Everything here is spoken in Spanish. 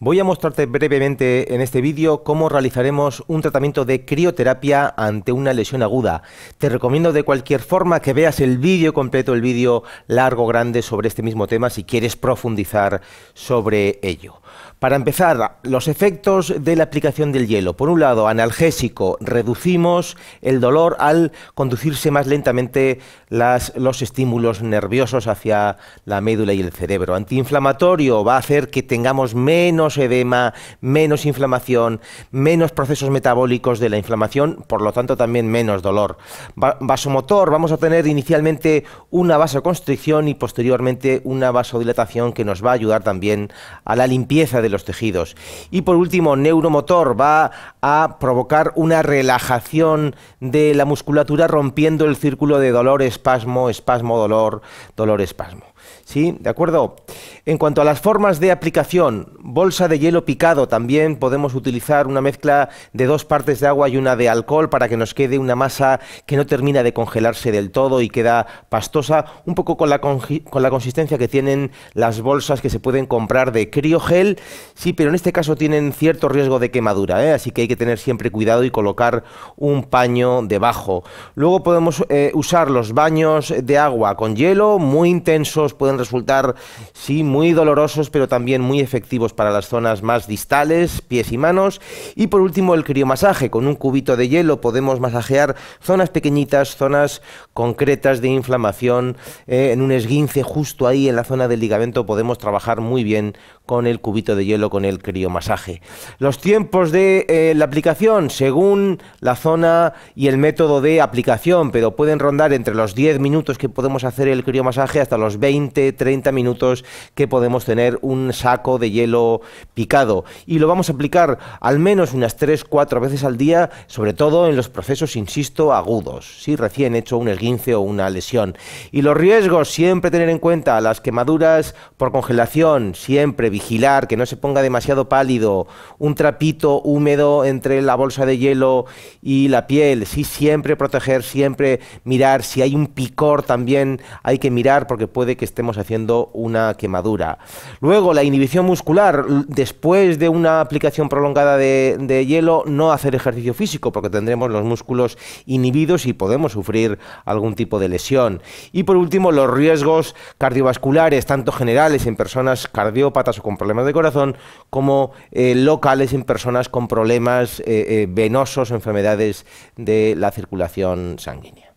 Voy a mostrarte brevemente en este vídeo cómo realizaremos un tratamiento de crioterapia ante una lesión aguda. Te recomiendo de cualquier forma que veas el vídeo completo, el vídeo largo, grande sobre este mismo tema si quieres profundizar sobre ello. Para empezar, los efectos de la aplicación del hielo. Por un lado, analgésico, reducimos el dolor al conducirse más lentamente los estímulos nerviosos hacia la médula y el cerebro. Antiinflamatorio va a hacer que tengamos menos edema, menos inflamación, menos procesos metabólicos de la inflamación, por lo tanto también menos dolor. vasomotor, vamos a tener inicialmente una vasoconstricción y posteriormente una vasodilatación que nos va a ayudar también a la limpieza de los tejidos. Y por último, neuromotor va a provocar una relajación de la musculatura rompiendo el círculo de dolor, espasmo, espasmo, dolor, dolor, espasmo. ¿Sí? ¿De acuerdo? En cuanto a las formas de aplicación, bolsa de hielo picado, también podemos utilizar una mezcla de dos partes de agua y una de alcohol para que nos quede una masa que no termina de congelarse del todo y queda pastosa, un poco con la, con la consistencia que tienen las bolsas que se pueden comprar de criogel, sí, pero en este caso tienen cierto riesgo de quemadura, ¿eh? así que hay que tener siempre cuidado y colocar un paño debajo. Luego podemos eh, usar los baños de agua con hielo, muy intensos, pueden resultar, sí, muy dolorosos, pero también muy efectivos para las zonas más distales, pies y manos. Y por último, el criomasaje. Con un cubito de hielo podemos masajear zonas pequeñitas, zonas concretas de inflamación. Eh, en un esguince justo ahí, en la zona del ligamento, podemos trabajar muy bien con el cubito de hielo, con el criomasaje. Los tiempos de eh, la aplicación, según la zona y el método de aplicación, pero pueden rondar entre los 10 minutos que podemos hacer el criomasaje hasta los 20, 30 minutos que podemos tener un saco de hielo picado. Y lo vamos a aplicar al menos unas 3-4 veces al día, sobre todo en los procesos, insisto, agudos, si recién hecho un esguince o una lesión. Y los riesgos, siempre tener en cuenta las quemaduras por congelación, siempre vigilar que no se ponga demasiado pálido, un trapito húmedo entre la bolsa de hielo y la piel, sí, siempre proteger, siempre mirar, si hay un picor también hay que mirar porque puede que estemos haciendo una quemadura Luego, la inhibición muscular, después de una aplicación prolongada de, hielo, no hacer ejercicio físico, porque tendremos los músculos inhibidos y podemos sufrir algún tipo de lesión. Y por último, los riesgos cardiovasculares, tanto generales en personas cardiópatas o con problemas de corazón, como eh, locales en personas con problemas eh, eh, venosos o enfermedades de la circulación sanguínea.